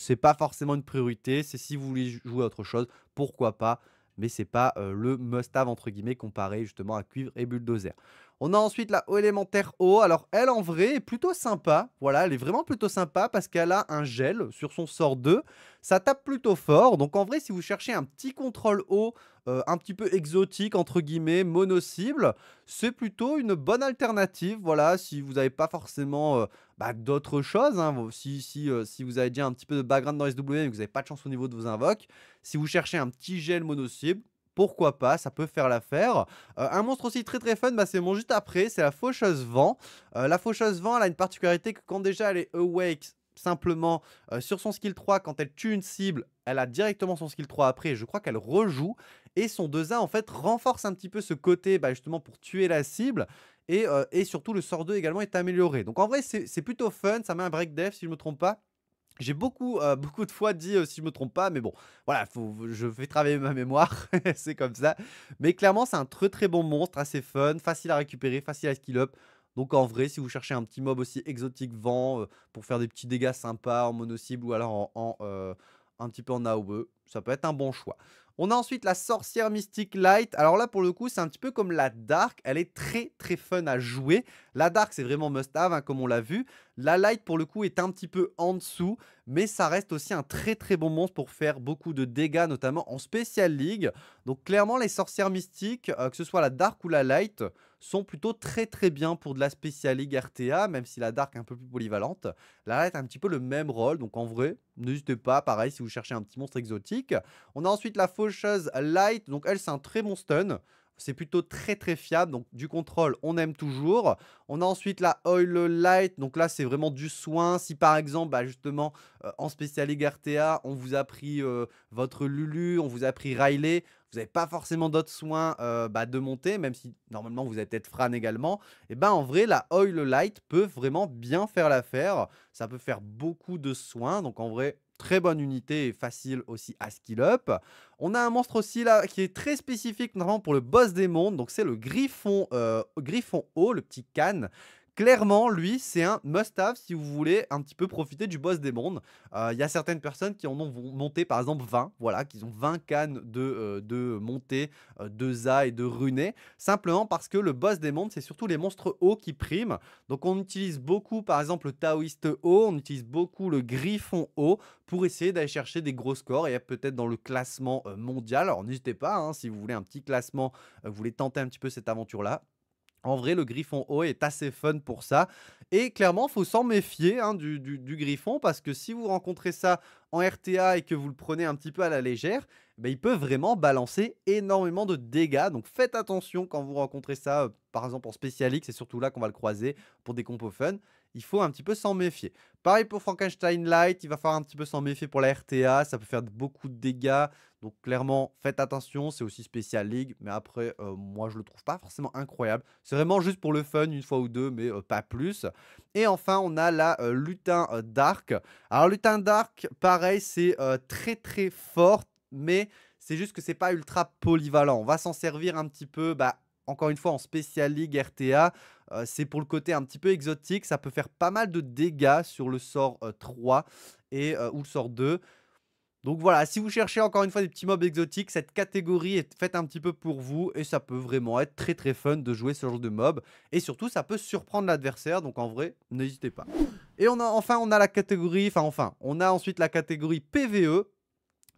c'est pas forcément une priorité, c'est si vous voulez jouer autre chose, pourquoi pas mais c'est pas euh, le must-have entre guillemets comparé justement à Cuivre et Bulldozer. On a ensuite la haut élémentaire O. Alors elle en vrai est plutôt sympa. Voilà, elle est vraiment plutôt sympa parce qu'elle a un gel sur son sort 2. Ça tape plutôt fort. Donc en vrai, si vous cherchez un petit contrôle O, euh, un petit peu exotique entre guillemets, mono cible, c'est plutôt une bonne alternative. Voilà, si vous n'avez pas forcément euh, bah, d'autres choses, hein. euh, si, vous avez déjà un petit peu de background dans SW et que vous n'avez pas de chance au niveau de vos invoques, si vous cherchez un petit gel mono cible, pourquoi pas, ça peut faire l'affaire. Euh, un monstre aussi très très fun, bah, c'est mon juste après, c'est la faucheuse vent. Euh, la faucheuse vent, elle a une particularité que quand déjà elle est awake, simplement euh, sur son skill 3, quand elle tue une cible, elle a directement son skill 3 après, je crois qu'elle rejoue. Et son 2A en fait renforce un petit peu ce côté bah, justement pour tuer la cible. Et, et surtout le sort 2 également est amélioré. Donc en vrai c'est plutôt fun, ça met un break def si je ne me trompe pas. J'ai beaucoup, euh, beaucoup de fois dit, euh, si je me trompe pas, mais bon, voilà, je fais travailler ma mémoire, c'est comme ça. Mais clairement, c'est un très très bon monstre, assez fun, facile à récupérer, facile à skill up. Donc en vrai, si vous cherchez un petit mob aussi exotique vent euh, pour faire des petits dégâts sympas en mono-cible ou alors en, un petit peu en AOE, ça peut être un bon choix. On a ensuite la sorcière mystique Light. Alors là, pour le coup, c'est un petit peu comme la Dark. Elle est très très fun à jouer. La Dark, c'est vraiment must-have, hein, comme on l'a vu. La Light, pour le coup, est un petit peu en dessous, mais ça reste aussi un très très bon monstre pour faire beaucoup de dégâts, notamment en Special League. Donc clairement, les sorcières mystiques, euh, que ce soit la Dark ou la Light, sont plutôt très très bien pour de la Special League RTA, même si la Dark est un peu plus polyvalente. La Light a un petit peu le même rôle, donc en vrai, n'hésitez pas, pareil si vous cherchez un petit monstre exotique. On a ensuite la Faucheuse Light, donc elle c'est un très bon stun. C'est plutôt très très fiable. Donc du contrôle, on aime toujours. On a ensuite la Oil Light. Donc là, c'est vraiment du soin. Si par exemple, bah, justement, euh, en spécial Egartea, on vous a pris euh, votre Lulu, on vous a pris Riley, vous n'avez pas forcément d'autres soins euh, bah, de monter, même si normalement vous êtes peut-être Fran également, et eh ben en vrai la Oil Light peut vraiment bien faire l'affaire. Ça peut faire beaucoup de soins, donc en vrai Très bonne unité et facile aussi à skill up. On a un monstre aussi là qui est très spécifique notamment pour le boss des mondes. Donc c'est le griffon, euh, griffon haut, le petit canne clairement, lui, c'est un must-have si vous voulez un petit peu profiter du boss des mondes. Il euh, y a certaines personnes qui en ont monté, par exemple, 20, voilà, qui ont 20 cannes de, euh, montée, euh, de za et de runé, simplement parce que le boss des mondes, c'est surtout les monstres hauts qui priment. Donc on utilise beaucoup, par exemple, le taoïste haut, on utilise beaucoup le griffon haut pour essayer d'aller chercher des gros scores et peut-être dans le classement mondial. Alors n'hésitez pas, hein, si vous voulez un petit classement, vous voulez tenter un petit peu cette aventure-là, en vrai, le griffon haut est assez fun pour ça. Et clairement, il faut s'en méfier hein, du, griffon parce que si vous rencontrez ça en RTA et que vous le prenez un petit peu à la légère, ben, il peut vraiment balancer énormément de dégâts. Donc faites attention quand vous rencontrez ça, euh, par exemple en Special X, c'est surtout là qu'on va le croiser pour des compos fun il faut un petit peu s'en méfier. Pareil pour Frankenstein Light, il va falloir un petit peu s'en méfier pour la RTA, ça peut faire beaucoup de dégâts. Donc clairement, faites attention, c'est aussi spécial League, mais après, euh, moi je le trouve pas forcément incroyable. C'est vraiment juste pour le fun, une fois ou deux, mais euh, pas plus. Et enfin, on a la euh, Lutin Dark. Alors Lutin Dark, pareil, c'est très très fort, mais c'est juste que c'est pas ultra polyvalent. On va s'en servir un petit peu, bah, encore une fois, en spécial League, RTA, euh, c'est pour le côté un petit peu exotique, ça peut faire pas mal de dégâts sur le sort 3 euh, et, euh, ou le sort 2. Donc voilà, si vous cherchez encore une fois des petits mobs exotiques, cette catégorie est faite un petit peu pour vous et ça peut vraiment être très très fun de jouer ce genre de mob. Et surtout, ça peut surprendre l'adversaire, donc en vrai, n'hésitez pas. Et on a, enfin, on a la catégorie, enfin enfin, on a ensuite la catégorie PVE,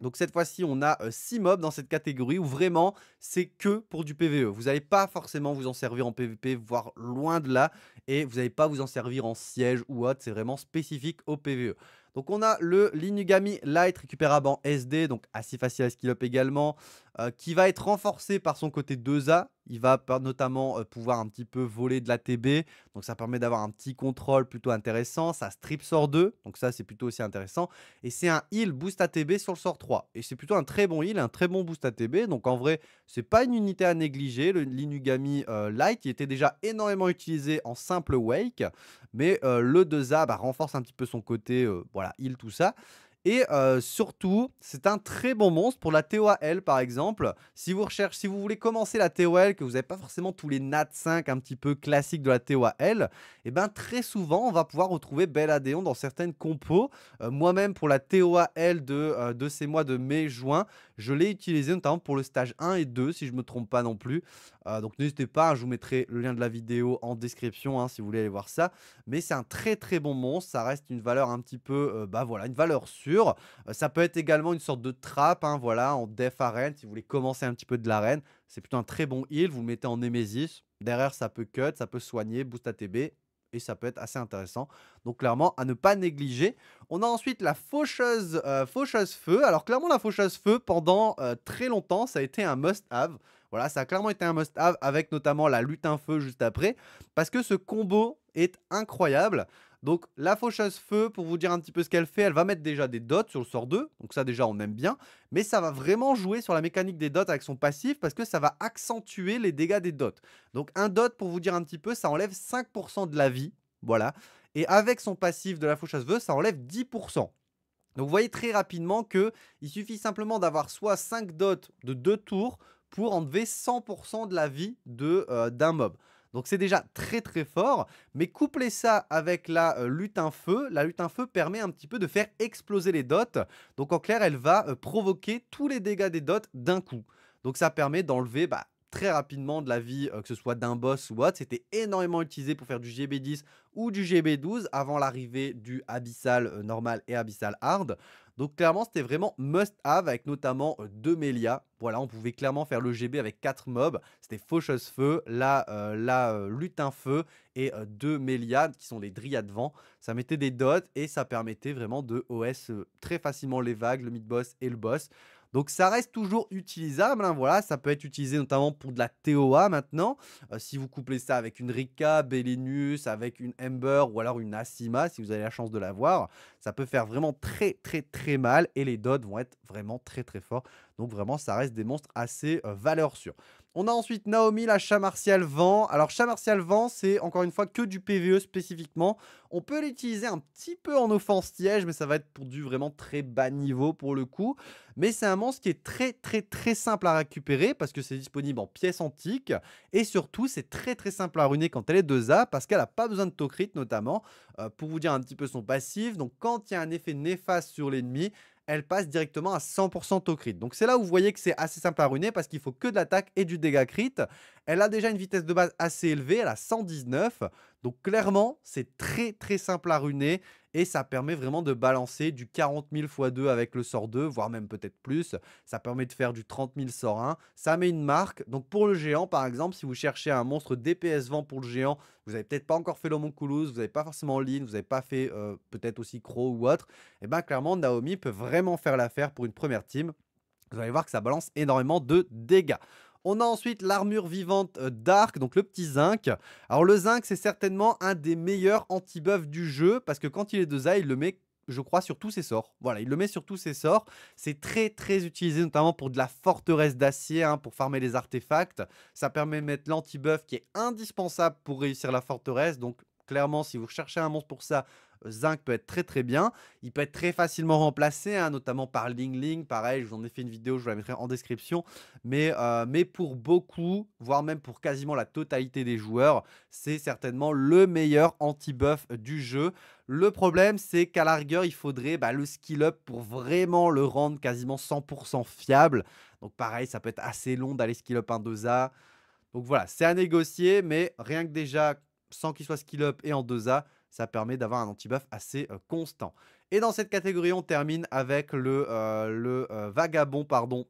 donc cette fois-ci, on a 6 euh, mobs dans cette catégorie où vraiment c'est que pour du PVE. Vous n'allez pas forcément vous en servir en PVP, voire loin de là, et vous n'allez pas vous en servir en siège ou autre, c'est vraiment spécifique au PVE. Donc on a le Linugami Light récupérable en SD, donc assez facile à skill up également. Euh, qui va être renforcé par son côté 2A. Il va notamment euh, pouvoir un petit peu voler de la TB, donc ça permet d'avoir un petit contrôle plutôt intéressant. Ça strip sort 2, donc ça c'est plutôt aussi intéressant. Et c'est un heal boost ATB sur le sort 3. Et c'est plutôt un très bon heal, un très bon boost ATB. Donc en vrai, c'est pas une unité à négliger. Le L'Inugami euh, Light, qui était déjà énormément utilisé en simple Wake, mais le 2A bah, renforce un petit peu son côté, voilà, heal, tout ça. Et euh, surtout, c'est un très bon monstre pour la TOAL par exemple. Si vous recherchez, si vous voulez commencer la TOAL, que vous n'avez pas forcément tous les NAT 5 un petit peu classiques de la TOAL, et eh ben très souvent on va pouvoir retrouver Belladéon dans certaines compos. Euh, moi-même pour la TOAL de, euh, de ces mois de mai-juin, je l'ai utilisé notamment pour le stage 1 et 2 si je ne me trompe pas non plus. donc n'hésitez pas, hein, je vous mettrai le lien de la vidéo en description hein, si vous voulez aller voir ça. Mais c'est un très très bon monstre, ça reste une valeur un petit peu, bah voilà, une valeur sûre euh, ça peut être également une sorte de trappe, hein, voilà, en def arène, si vous voulez commencer un petit peu de l'arène. C'est plutôt un très bon heal, vous le mettez en Nemesis. Derrière, ça peut cut, ça peut soigner, boost ATB, et ça peut être assez intéressant. Donc clairement, à ne pas négliger. On a ensuite la faucheuse, euh, faucheuse feu. Alors clairement, la faucheuse feu, pendant euh, très longtemps, ça a été un must-have. Voilà, ça a clairement été un must-have avec notamment la lutin feu juste après. Parce que ce combo est incroyable. Donc la faucheuse feu, pour vous dire un petit peu ce qu'elle fait, elle va mettre déjà des dots sur le sort 2, donc ça déjà on aime bien, mais ça va vraiment jouer sur la mécanique des dots avec son passif parce que ça va accentuer les dégâts des dots. Donc un dot, pour vous dire un petit peu, ça enlève 5% de la vie, voilà, et avec son passif de la faucheuse feu, ça enlève 10%. Donc vous voyez très rapidement que il suffit simplement d'avoir soit 5 dots de 2 tours pour enlever 100% de la vie euh, d'un mob. Donc c'est déjà très très fort, mais coupler ça avec la euh, lutte un feu. La lutte un feu permet un petit peu de faire exploser les dots. Donc en clair, elle va euh, provoquer tous les dégâts des dots d'un coup. Donc ça permet d'enlever bah, très rapidement de la vie, euh, que ce soit d'un boss ou autre. C'était énormément utilisé pour faire du GB10 ou du GB12 avant l'arrivée du Abyssal euh, normal et Abyssal hard. Donc clairement, c'était vraiment must-have avec notamment euh, deux Melias Voilà, on pouvait clairement faire le GB avec quatre mobs. C'était Faucheuse Feu, la, Lutin Feu et deux Melia qui sont les Dryades Vent. Ça mettait des dots et ça permettait vraiment de OS très facilement les vagues, le mid-boss et le boss. Donc ça reste toujours utilisable. Hein, voilà, ça peut être utilisé notamment pour de la TOA maintenant. Euh, si vous couplez ça avec une Rika, Bellinus, avec une Ember ou alors une Asima, si vous avez la chance de l'avoir, ça peut faire vraiment très très très mal et les dots vont être vraiment très très forts. Donc vraiment, ça reste des monstres assez euh, valeurs sûres. On a ensuite Naomi, la chat martial vent. Alors, chat martial vent, c'est encore une fois que du PVE spécifiquement. On peut l'utiliser un petit peu en offense tiège, mais ça va être pour du vraiment très bas niveau pour le coup. Mais c'est un monstre qui est très très très simple à récupérer parce que c'est disponible en pièces antiques. Et surtout, c'est très très simple à runer quand elle est 2A parce qu'elle n'a pas besoin de tocrit notamment. Euh, pour vous dire un petit peu son passif, donc quand il y a un effet néfaste sur l'ennemi, elle passe directement à 100% au crit. Donc c'est là où vous voyez que c'est assez simple à runer parce qu'il faut que de l'attaque et du dégât crit. Elle a déjà une vitesse de base assez élevée, elle a 119. Donc clairement, c'est très très simple à runer et ça permet vraiment de balancer du 40 000 x 2 avec le sort 2, voire même peut-être plus. Ça permet de faire du 30 000 sort 1. Ça met une marque. Donc pour le géant, par exemple, si vous cherchez un monstre DPS vent pour le géant, vous n'avez peut-être pas encore fait l'homonculus, vous n'avez pas forcément ligne, vous n'avez pas fait euh, peut-être aussi crow ou autre, et eh bien clairement Naomi peut vraiment faire l'affaire pour une première team. Vous allez voir que ça balance énormément de dégâts. On a ensuite l'armure vivante euh, d'arc, donc le petit zinc. Alors le zinc, c'est certainement un des meilleurs anti-buff du jeu, parce que quand il est de a il le met je crois, sur tous ses sorts. Voilà, il le met sur tous ses sorts. C'est très, très utilisé, notamment pour de la forteresse d'acier, hein, pour farmer les artefacts. Ça permet de mettre l'anti-buff qui est indispensable pour réussir la forteresse. Donc, clairement, si vous cherchez un monstre pour ça, Zinc peut être très très bien. Il peut être très facilement remplacé, hein, notamment par Ling Ling. Pareil, en ai fait une vidéo, je vous la mettrai en description. Mais, euh, mais pour beaucoup, voire même pour quasiment la totalité des joueurs, c'est certainement le meilleur anti-buff du jeu. Le problème, c'est qu'à la rigueur, il faudrait bah, le skill up pour vraiment le rendre quasiment 100% fiable. Donc pareil, ça peut être assez long d'aller skill up en 2A. Donc voilà, c'est à négocier, mais rien que déjà, sans qu'il soit skill up et en 2A, ça permet d'avoir un anti-buff assez constant. Et dans cette catégorie, on termine avec le, vagabond, pardon,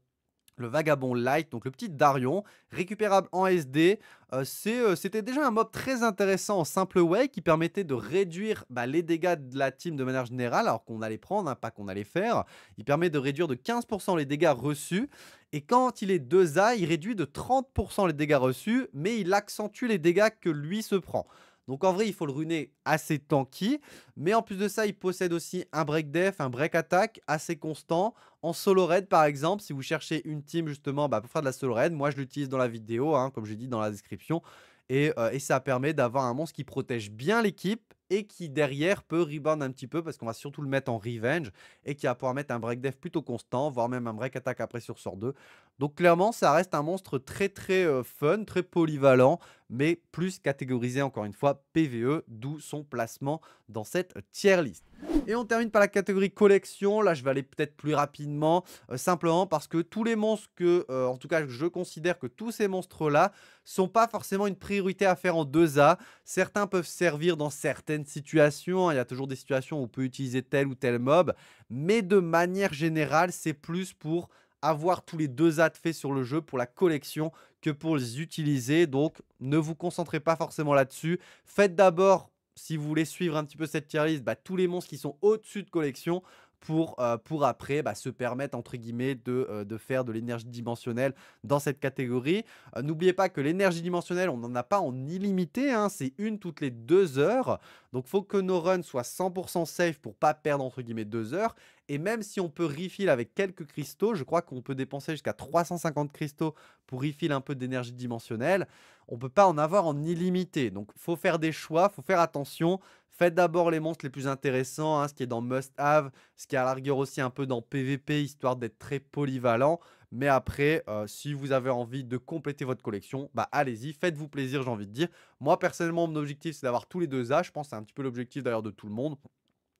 le Vagabond Light, donc le petit Darion, récupérable en SD. C'était déjà un mob très intéressant en simple way qui permettait de réduire bah, les dégâts de la team de manière générale, alors qu'on allait prendre, hein, pas qu'on allait faire. Il permet de réduire de 15% les dégâts reçus. Et quand il est 2A, il réduit de 30% les dégâts reçus, mais il accentue les dégâts que lui se prend. Donc en vrai, il faut le runer assez tanky. Mais en plus de ça, il possède aussi un break def, un break attack assez constant. En solo raid par exemple, si vous cherchez une team justement bah, pour faire de la solo raid, moi je l'utilise dans la vidéo, hein, comme je dit dans la description. Et, euh, et ça permet d'avoir un monstre qui protège bien l'équipe et qui derrière peut rebound un petit peu parce qu'on va surtout le mettre en revenge et qui va pouvoir mettre un break def plutôt constant, voire même un break attaque après sur sort 2. Donc clairement, ça reste un monstre très très euh, fun, très polyvalent, mais plus catégorisé encore une fois PVE, d'où son placement dans cette tier list. Et on termine par la catégorie collection, là je vais aller peut-être plus rapidement, euh, simplement parce que tous les monstres que, euh, en tout cas je considère que tous ces monstres là, sont pas forcément une priorité à faire en 2A, certains peuvent servir dans certaines Hein, il y a toujours des situations où on peut utiliser tel ou tel mob, mais de manière générale, c'est plus pour avoir tous les deux à faits sur le jeu pour la collection que pour les utiliser. Donc ne vous concentrez pas forcément là-dessus. Faites d'abord, si vous voulez suivre un petit peu cette tier bah, tous les monstres qui sont au-dessus de collection pour, euh, pour après bah, se permettre, entre guillemets, euh, de, faire de l'énergie dimensionnelle dans cette catégorie. Euh, n'oubliez pas que l'énergie dimensionnelle, on n'en a pas en illimité, hein, c'est une toutes les deux heures. Donc, faut que nos runs soient 100% safe pour pas perdre, entre guillemets, deux heures. Et même si on peut refill avec quelques cristaux, je crois qu'on peut dépenser jusqu'à 350 cristaux pour refill un peu d'énergie dimensionnelle. On peut pas en avoir en illimité. Donc faut faire des choix, faut faire attention. Faites d'abord les monstres les plus intéressants, hein, ce qui est dans Must Have, ce qui est à aussi un peu dans PVP, histoire d'être très polyvalent. Mais après, euh, si vous avez envie de compléter votre collection, bah allez-y, faites-vous plaisir, j'ai envie de dire. Moi, personnellement, mon objectif, c'est d'avoir tous les deux A. Je pense que c'est un petit peu l'objectif d'ailleurs de tout le monde.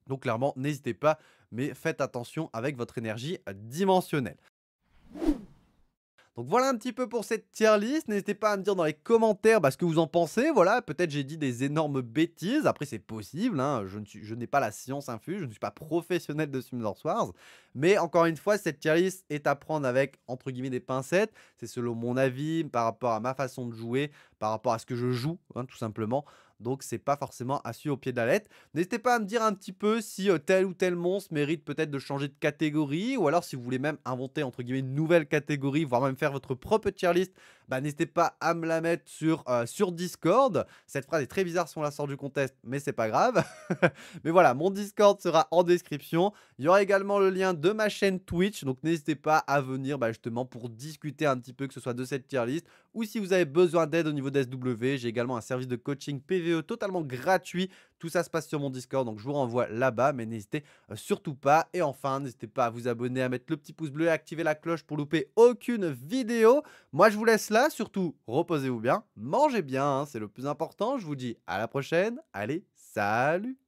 Donc clairement, n'hésitez pas, mais faites attention avec votre énergie dimensionnelle. Donc voilà un petit peu pour cette tier list. N'hésitez pas à me dire dans les commentaires bah, ce que vous en pensez. Voilà, peut-être j'ai dit des énormes bêtises. Après, c'est possible. Hein. Je, n'ai pas la science infuse. Je ne suis pas professionnel de Summoners Wars. Mais encore une fois, cette tier list est à prendre avec, entre guillemets, des pincettes. C'est selon mon avis, par rapport à ma façon de jouer, par rapport à ce que je joue, hein, tout simplement donc c'est pas forcément à suivre au pied de lettre. N'hésitez pas à me dire un petit peu si euh, tel ou tel monstre mérite peut-être de changer de catégorie, ou alors si vous voulez même inventer entre guillemets une nouvelle catégorie, voire même faire votre propre tier list bah, n'hésitez pas à me la mettre sur, euh, sur Discord. Cette phrase est très bizarre si on la sort du contest, mais c'est pas grave. mais voilà, mon Discord sera en description. Il y aura également le lien de ma chaîne Twitch, donc n'hésitez pas à venir bah, justement pour discuter un petit peu, que ce soit de cette tier list ou si vous avez besoin d'aide au niveau d'SW. J'ai également un service de coaching PVE totalement gratuit tout ça se passe sur mon Discord, donc je vous renvoie là-bas, mais n'hésitez euh, surtout pas. Et enfin, n'hésitez pas à vous abonner, à mettre le petit pouce bleu et à activer la cloche pour louper aucune vidéo. Moi, je vous laisse là, surtout, reposez-vous bien, mangez bien, hein, c'est le plus important. Je vous dis à la prochaine, allez, salut